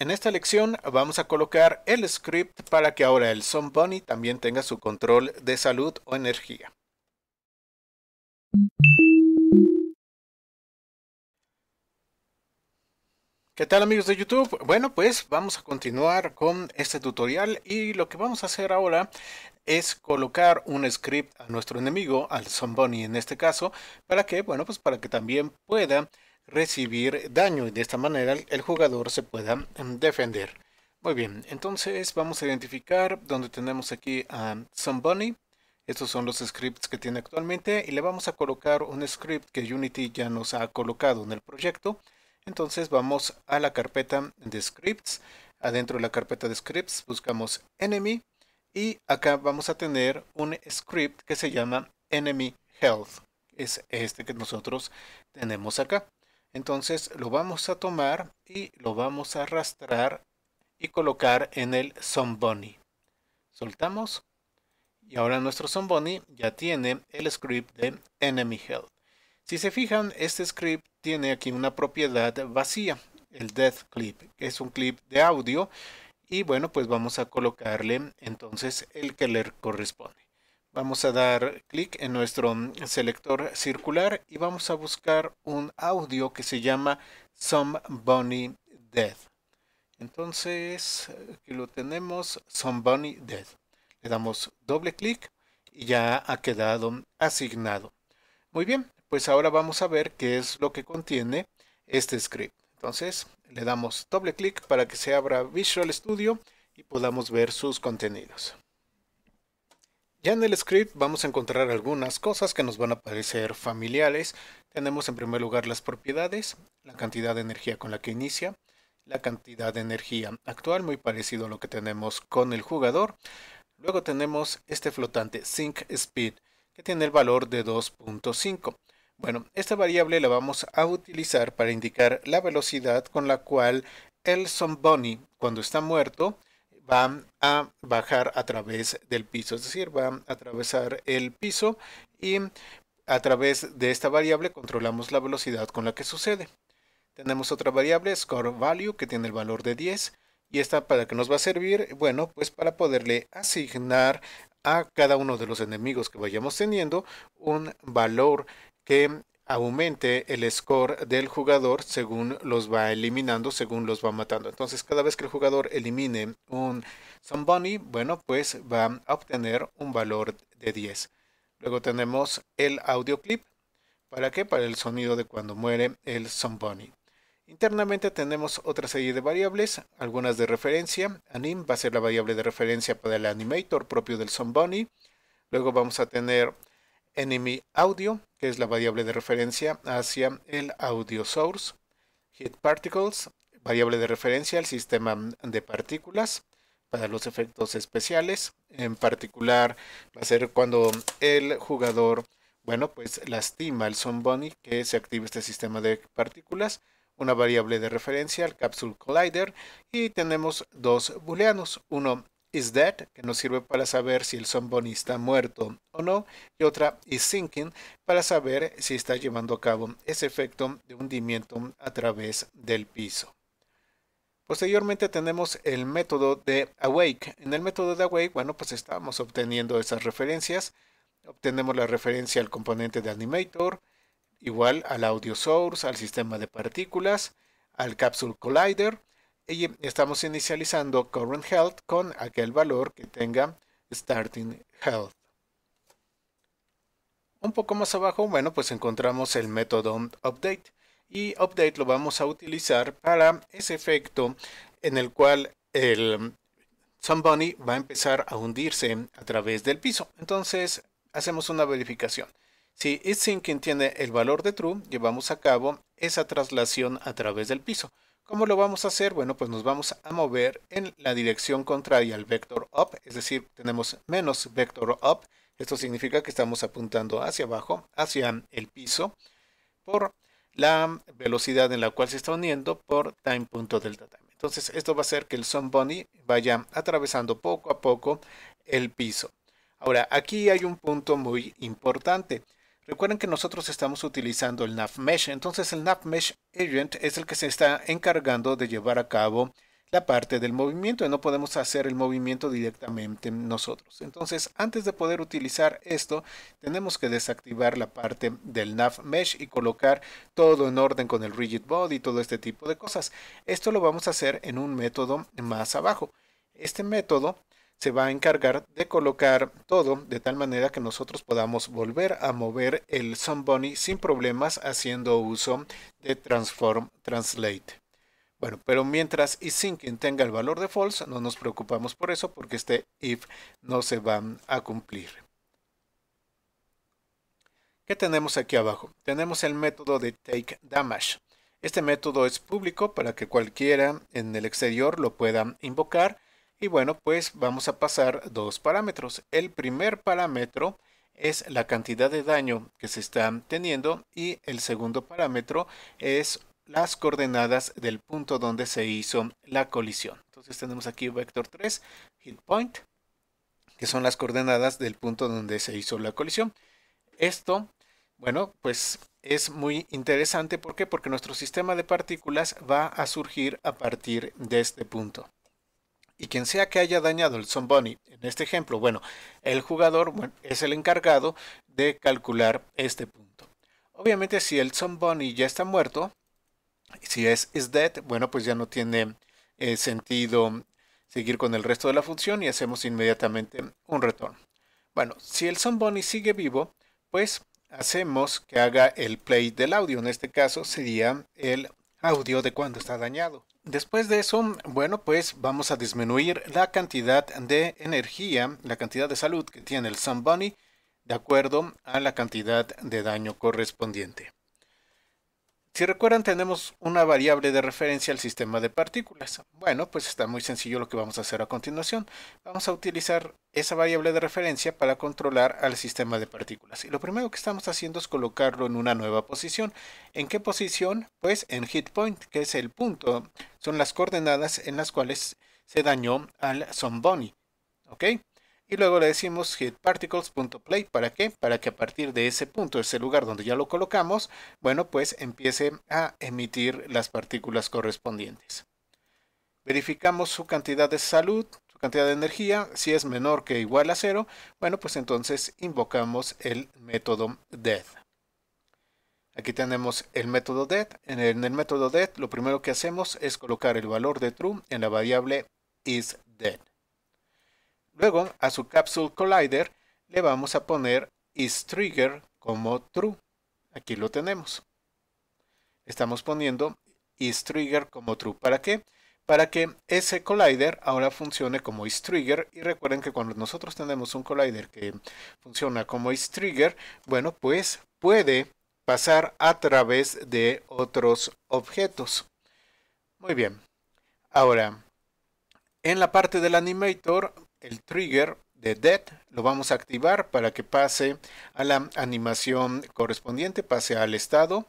En esta lección vamos a colocar el script para que ahora el Sun Bunny también tenga su control de salud o energía. ¿Qué tal amigos de YouTube? Bueno, pues vamos a continuar con este tutorial y lo que vamos a hacer ahora es colocar un script a nuestro enemigo, al Bunny en este caso, para que, bueno, pues para que también pueda recibir daño y de esta manera el jugador se pueda em, defender. Muy bien, entonces vamos a identificar donde tenemos aquí a Sunbunny. Estos son los scripts que tiene actualmente y le vamos a colocar un script que Unity ya nos ha colocado en el proyecto. Entonces vamos a la carpeta de scripts. Adentro de la carpeta de scripts buscamos enemy y acá vamos a tener un script que se llama enemy health. Es este que nosotros tenemos acá. Entonces lo vamos a tomar y lo vamos a arrastrar y colocar en el Zomboni. Soltamos y ahora nuestro Zomboni ya tiene el script de Enemy Health. Si se fijan, este script tiene aquí una propiedad vacía, el death clip, que es un clip de audio. Y bueno, pues vamos a colocarle entonces el que le corresponde. Vamos a dar clic en nuestro selector circular y vamos a buscar un audio que se llama Somebody Dead. Entonces, aquí lo tenemos, Somebody Dead. Le damos doble clic y ya ha quedado asignado. Muy bien, pues ahora vamos a ver qué es lo que contiene este script. Entonces, le damos doble clic para que se abra Visual Studio y podamos ver sus contenidos. Ya en el script vamos a encontrar algunas cosas que nos van a parecer familiares. Tenemos en primer lugar las propiedades, la cantidad de energía con la que inicia, la cantidad de energía actual, muy parecido a lo que tenemos con el jugador. Luego tenemos este flotante Sync Speed, que tiene el valor de 2.5. Bueno, esta variable la vamos a utilizar para indicar la velocidad con la cual el Bunny, cuando está muerto, va a bajar a través del piso, es decir, va a atravesar el piso y a través de esta variable controlamos la velocidad con la que sucede. Tenemos otra variable, score value, que tiene el valor de 10. ¿Y esta para qué nos va a servir? Bueno, pues para poderle asignar a cada uno de los enemigos que vayamos teniendo un valor que aumente el score del jugador según los va eliminando, según los va matando. Entonces, cada vez que el jugador elimine un Somebody, bueno, pues va a obtener un valor de 10. Luego tenemos el audio clip. ¿Para qué? Para el sonido de cuando muere el Somebody. Internamente tenemos otra serie de variables, algunas de referencia. Anim va a ser la variable de referencia para el animator propio del Somebody. Luego vamos a tener enemy audio, que es la variable de referencia hacia el audio source, hit particles, variable de referencia al sistema de partículas para los efectos especiales, en particular va a ser cuando el jugador, bueno, pues lastima el Son que se active este sistema de partículas, una variable de referencia al Capsule Collider y tenemos dos booleanos, uno is dead, que nos sirve para saber si el somebody está muerto o no, y otra is sinking, para saber si está llevando a cabo ese efecto de hundimiento a través del piso. Posteriormente tenemos el método de awake. En el método de awake, bueno, pues estamos obteniendo esas referencias. Obtenemos la referencia al componente de animator, igual al audio source, al sistema de partículas, al capsule collider, y estamos inicializando current health con aquel valor que tenga starting health. Un poco más abajo, bueno, pues encontramos el método update y update lo vamos a utilizar para ese efecto en el cual el somebody va a empezar a hundirse a través del piso. Entonces hacemos una verificación. Si it's sinking tiene el valor de true, llevamos a cabo esa traslación a través del piso. ¿Cómo lo vamos a hacer? Bueno, pues nos vamos a mover en la dirección contraria al vector up, es decir, tenemos menos vector up. Esto significa que estamos apuntando hacia abajo, hacia el piso, por la velocidad en la cual se está uniendo por time.delta time. Entonces esto va a hacer que el Sun Bunny vaya atravesando poco a poco el piso. Ahora, aquí hay un punto muy importante. Recuerden que nosotros estamos utilizando el NavMesh, entonces el NavMesh agent es el que se está encargando de llevar a cabo la parte del movimiento y no podemos hacer el movimiento directamente nosotros. Entonces, antes de poder utilizar esto, tenemos que desactivar la parte del NavMesh y colocar todo en orden con el rigid y todo este tipo de cosas. Esto lo vamos a hacer en un método más abajo. Este método se va a encargar de colocar todo de tal manera que nosotros podamos volver a mover el Sunbunny sin problemas haciendo uso de Transform Translate. Bueno, pero mientras e-Syncing tenga el valor de false, no nos preocupamos por eso porque este if no se va a cumplir. ¿Qué tenemos aquí abajo? Tenemos el método de takeDamage. Este método es público para que cualquiera en el exterior lo pueda invocar y bueno, pues vamos a pasar dos parámetros. El primer parámetro es la cantidad de daño que se está teniendo y el segundo parámetro es las coordenadas del punto donde se hizo la colisión. Entonces tenemos aquí vector 3, hit point, que son las coordenadas del punto donde se hizo la colisión. Esto, bueno, pues es muy interesante. ¿Por qué? Porque nuestro sistema de partículas va a surgir a partir de este punto y quien sea que haya dañado el bunny en este ejemplo, bueno, el jugador es el encargado de calcular este punto. Obviamente si el bunny ya está muerto, si es is dead, bueno, pues ya no tiene eh, sentido seguir con el resto de la función y hacemos inmediatamente un retorno. Bueno, si el bunny sigue vivo, pues hacemos que haga el play del audio. En este caso sería el audio de cuando está dañado. Después de eso, bueno, pues vamos a disminuir la cantidad de energía, la cantidad de salud que tiene el Sun Bunny, de acuerdo a la cantidad de daño correspondiente. Si recuerdan, tenemos una variable de referencia al sistema de partículas. Bueno, pues está muy sencillo lo que vamos a hacer a continuación. Vamos a utilizar esa variable de referencia para controlar al sistema de partículas. Y lo primero que estamos haciendo es colocarlo en una nueva posición. ¿En qué posición? Pues en hit point, que es el punto. Son las coordenadas en las cuales se dañó al Zomboni. ¿Ok? y luego le decimos hitParticles.play, ¿Para qué? Para que a partir de ese punto, ese lugar donde ya lo colocamos, bueno, pues empiece a emitir las partículas correspondientes. Verificamos su cantidad de salud, su cantidad de energía. Si es menor que igual a cero, bueno, pues entonces invocamos el método death. Aquí tenemos el método death. En el método death lo primero que hacemos es colocar el valor de true en la variable isDead. Luego a su Capsule Collider le vamos a poner isTrigger como true. Aquí lo tenemos. Estamos poniendo isTrigger como true. ¿Para qué? Para que ese collider ahora funcione como isTrigger. Y recuerden que cuando nosotros tenemos un collider que funciona como isTrigger, bueno, pues puede pasar a través de otros objetos. Muy bien. Ahora, en la parte del animator el trigger de dead lo vamos a activar para que pase a la animación correspondiente, pase al estado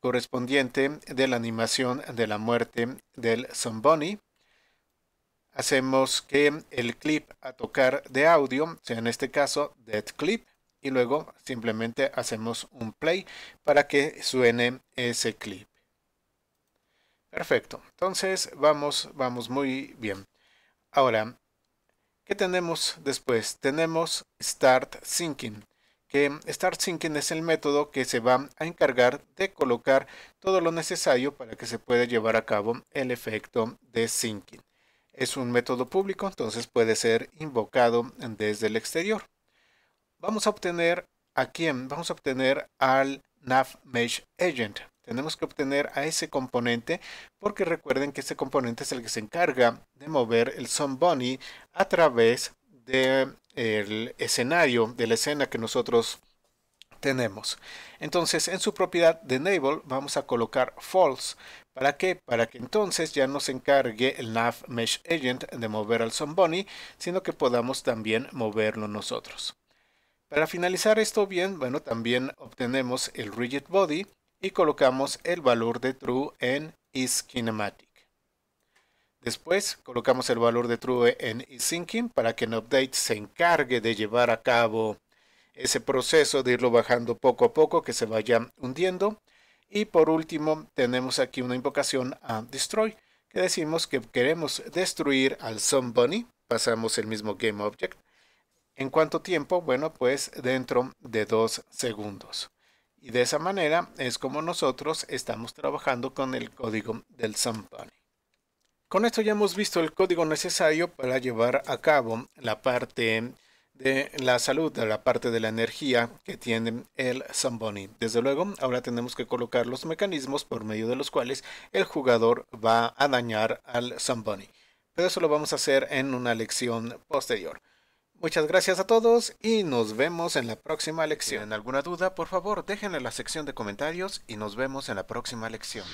correspondiente de la animación de la muerte del Zomboni. Hacemos que el clip a tocar de audio, sea en este caso dead clip, y luego simplemente hacemos un play para que suene ese clip. Perfecto, entonces vamos, vamos muy bien. Ahora, ¿Qué tenemos después? Tenemos Start Syncing, que Start Syncing es el método que se va a encargar de colocar todo lo necesario para que se pueda llevar a cabo el efecto de syncing. Es un método público, entonces puede ser invocado desde el exterior. Vamos a obtener a quién? Vamos a obtener al NavMesh Agent. Tenemos que obtener a ese componente porque recuerden que ese componente es el que se encarga de mover el Son a través del el escenario, de la escena que nosotros tenemos. Entonces en su propiedad de enable vamos a colocar false. ¿Para qué? Para que entonces ya no se encargue el nav mesh agent de mover al Bunny, sino que podamos también moverlo nosotros. Para finalizar esto bien, bueno, también obtenemos el rigid body y colocamos el valor de true en isKinematic. Después colocamos el valor de true en IsSyncing. para que en update se encargue de llevar a cabo ese proceso de irlo bajando poco a poco que se vaya hundiendo. Y por último tenemos aquí una invocación a destroy que decimos que queremos destruir al somebody. Pasamos el mismo GameObject. ¿En cuánto tiempo? Bueno, pues dentro de dos segundos. Y de esa manera es como nosotros estamos trabajando con el código del Zampani. Con esto ya hemos visto el código necesario para llevar a cabo la parte de la salud, de la parte de la energía que tiene el Zamboni. Desde luego, ahora tenemos que colocar los mecanismos por medio de los cuales el jugador va a dañar al Zamboni. Pero eso lo vamos a hacer en una lección posterior. Muchas gracias a todos y nos vemos en la próxima lección. Si alguna duda, por favor, déjenla en la sección de comentarios y nos vemos en la próxima lección.